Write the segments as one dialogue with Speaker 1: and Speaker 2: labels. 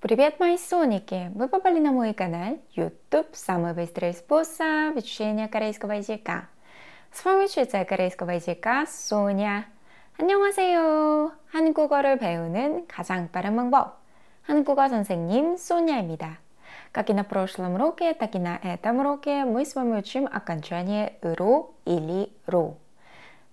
Speaker 1: Привет, мои соники! Вы попали на мой канал YouTube «Самый быстрый способ изучения корейского языка». С вами учитель корейского языка Соня. 안녕하세요! 한국어를 배우는 가장 빠른 방법 한국어 선생님 소냐입니다. Как и на прошлом уроке, так и на этом уроке мы с вами учим окончание «ру» или «ру».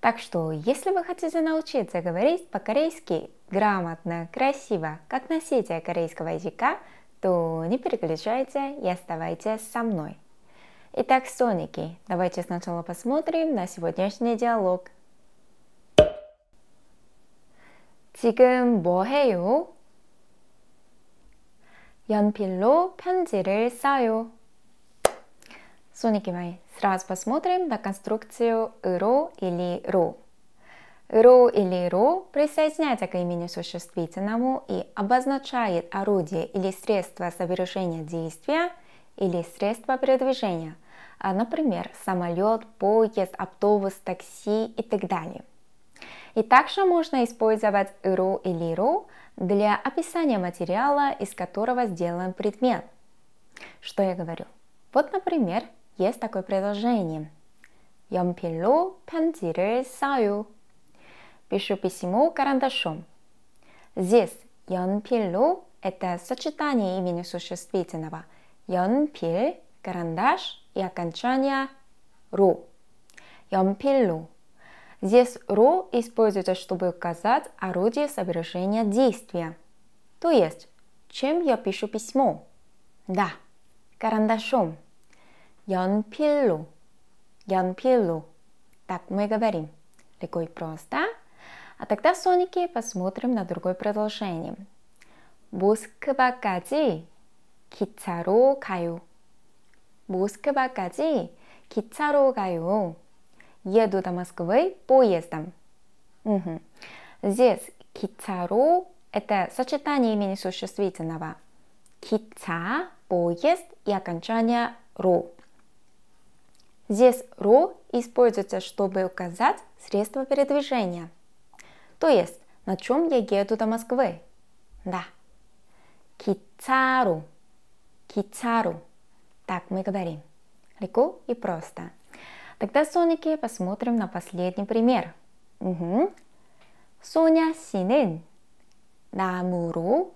Speaker 1: Так что, если вы хотите научиться говорить по-корейски грамотно, красиво, как носитель корейского языка, то не переключайте и оставайтесь со мной. Итак, соники, давайте сначала посмотрим на сегодняшний диалог. 지금 뭐 해요? 연필로 편지를 써요. Соники мои, сразу посмотрим на конструкцию «ро» или «ро». Ру или ру присоединяется к имени существительному и обозначает орудие или средство совершения действия или средство передвижения, а, например, самолет, поезд, автобус, такси и так далее. И также можно использовать ру или ру для описания материала, из которого сделан предмет. Что я говорю? Вот, например, есть такое предложение. 연필로 편지를 써요. Пишу письмо карандашом. Здесь 연필로 это сочетание имени существительного 연필, карандаш и окончание ро. 연필로. Здесь ро используется, чтобы указать орудие совершения действия. То есть, чем я пишу письмо? Да, карандашом. 연필로. 연필로. Так мы говорим. Легко и просто. А тогда в Сонике посмотрим на другое продолжение. Москва까지 기차로 가요. Москва까지 기차로 가요. Еду до Москвы поездом. Угу. Здесь китаро это сочетание имени существительного. Кита – поезд и окончание ро. Здесь ро используется, чтобы указать средство передвижения – то есть, на чем я еду до Москвы? Да. Кицару. Кицару. Так мы говорим. Легко и просто. Тогда, Соники, посмотрим на последний пример. Угу. Соня 씨는 나무로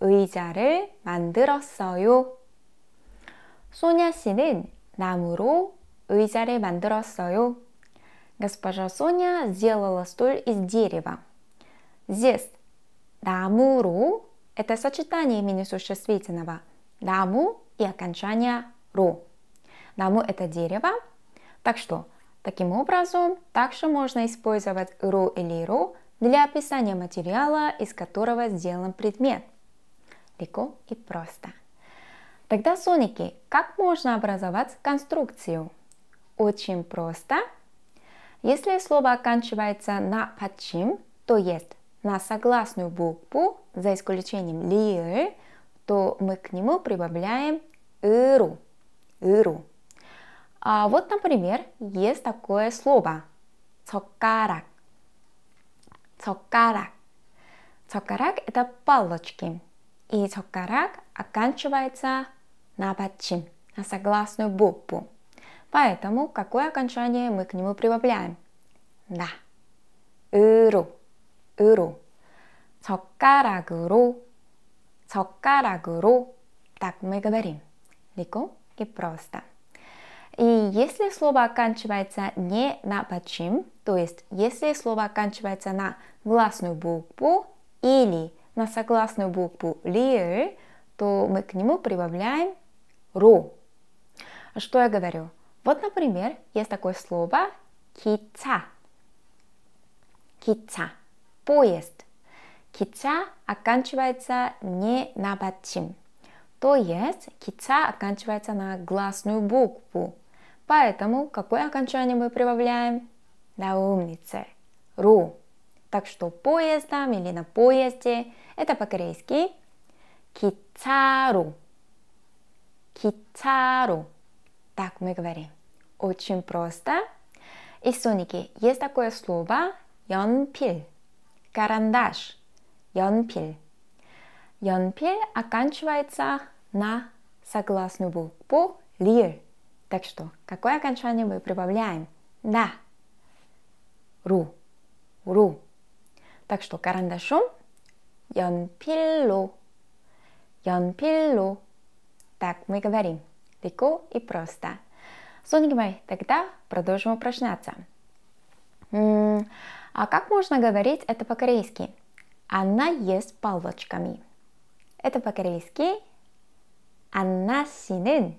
Speaker 1: 의자를 만들었어요. Соня 씨는 나무로 의자를 만들었어요. Госпожа Соня сделала столь из дерева. Здесь дамуру – это сочетание имени существительного даму и окончания ру. Даму – это дерево. Так что, таким образом, также можно использовать ру или ру для описания материала, из которого сделан предмет. Легко и просто. Тогда соники, как можно образовать конструкцию? Очень просто – если слово оканчивается на подчим, то есть на согласную букву, за исключением лир, то мы к нему прибавляем иру. иру. А вот, например, есть такое слово цокарак. Цокарак. Цокарак – это палочки. И цокарак оканчивается на бачим, на согласную букву. Поэтому какое окончание мы к нему прибавляем? Да. иру, иру, 젓가락으로, 젓가락으로. Так мы говорим. Легко и просто. И если слово оканчивается не на почин, то есть если слово оканчивается на гласную букву или на согласную букву лир, то мы к нему прибавляем ру. Что я говорю? Вот, например, есть такое слово кица. Кица. Поезд. Кица оканчивается не на батим. То есть кица оканчивается на гласную букву. Поэтому какое окончание мы прибавляем? На умнице. Ру. Так что поездом или на поезде это по-корейски кицару. Кицару. Так мы говорим. Очень просто. И соники, есть такое слово 연필, карандаш, 연필. 연필 оканчивается на согласную букву лир. Так что, какое окончание мы прибавляем? Да. Ру. Ру. Так что карандашом 연필로. 연필로. Так мы говорим легко и просто. Сонгимай, тогда продолжим упражняться. А как можно говорить это по-корейски? Она ест палочками. Это по-корейски Анна синен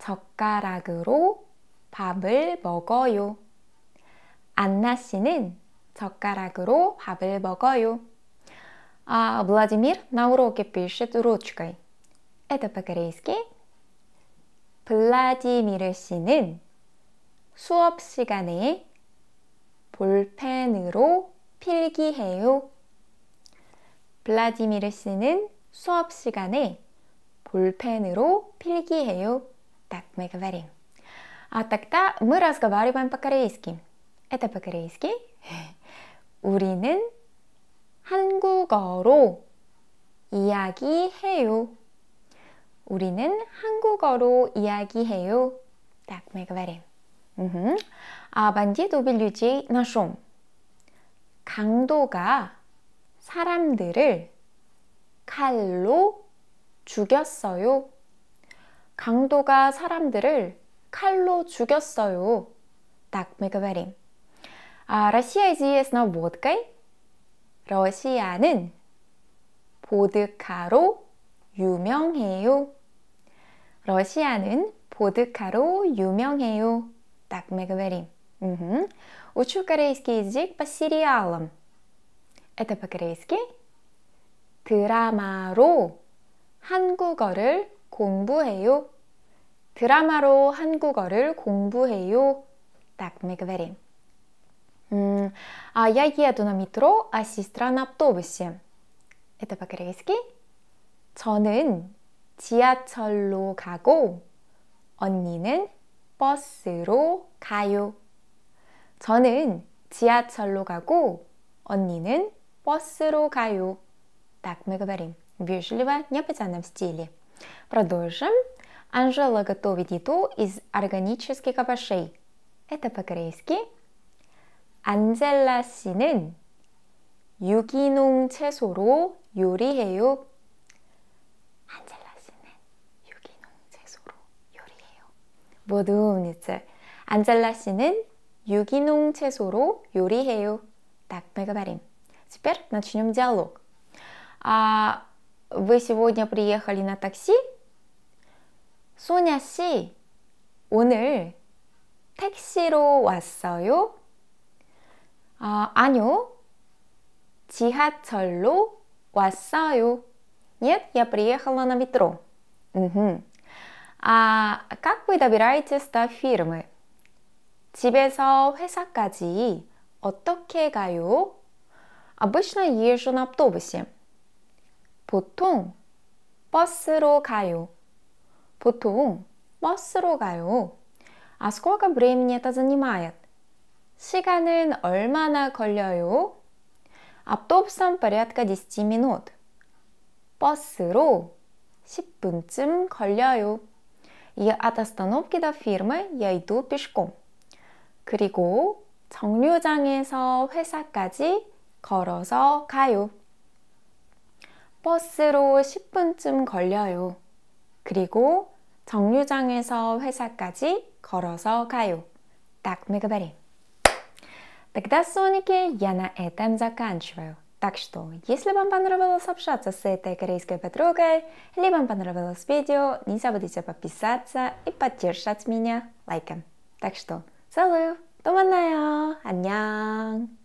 Speaker 1: 젓가락으로 밥을 먹어요. 안나 синен 젓가락으로 밥을 먹어요. А Владимир на уроке пишет ручкой. Это по-корейски 블라디미르 씨는 수업 시간에 볼펜으로 필기해요. 블라디미르 씨는 수업 시간에 볼펜으로 필기해요. Так мы говорим. А тогда мы разговариваем по-корейски. Это по-корейски. 우리는 한국어로 이야기해요. 우리는 한국어로 이야기해요. Так мы говорим. Угу. А бандитов людей нашел. 강도가 사람들을 칼로 죽였어요. 강도가 사람들을 칼로 죽였어요. Так мы говорим. А Россия известна водкой. 러시아는 보드카로 유명해요. 러시아는 보드카로 유명해요. Так мы говорим. Угу. Учу корейский язык по сериалам. Это по-корейски 드라마로 한국어를 공부해요. 드라마로 한국어를 공부해요. Так мы говорим. А я еду на метро, а сестра на автобусе. Это по-корейски 저는 지하철로 가고 언니는 버스로 가요. 저는 지하철로 가고 언니는 버스로 가요. Так, мы говорим вежливо, не в стиле. Продолжим. Анжела готовит еду из органических овощей. Это по-корейски. 안젤라 씨는 유기농 채소로 요리해요. 안젤라 씨는 유기농 채소로 요리해요. 모두 이제 안젤라 씨는 유기농 채소로 요리해요. Так мы Теперь начнем диалог. А вы сегодня приехали на такси? 소냐 씨, 오늘 택시로 왔어요? 아, 아니요. 지하철로 왔어요. Нет, я приехала на метро. Угу. А как вы добираетесь до фирмы? 집에서 회사까지 어떻게 가요? Обычно езжу на автобусе. 보통 버스로 가요. 보통 버스로 가요. А сколько времени это занимает? 시간은 얼마나 걸려요? Автобусом порядка 10 минут. 버스로 10분쯤 걸려요. Я от остановки до фирмы я иду пешком. 그리고 정류장에서 회사까지 걸어서 가요. 버스로 10분쯤 걸려요. 그리고 정류장에서 회사까지 걸어서 가요. Так мы говорим. Тогда соники я на этом заканчиваю. Так что, если вам понравилось общаться с этой корейской подругой, или вам понравилось видео, не забудьте подписаться и поддержать меня лайком. Так что, целую, думаю, 안녕!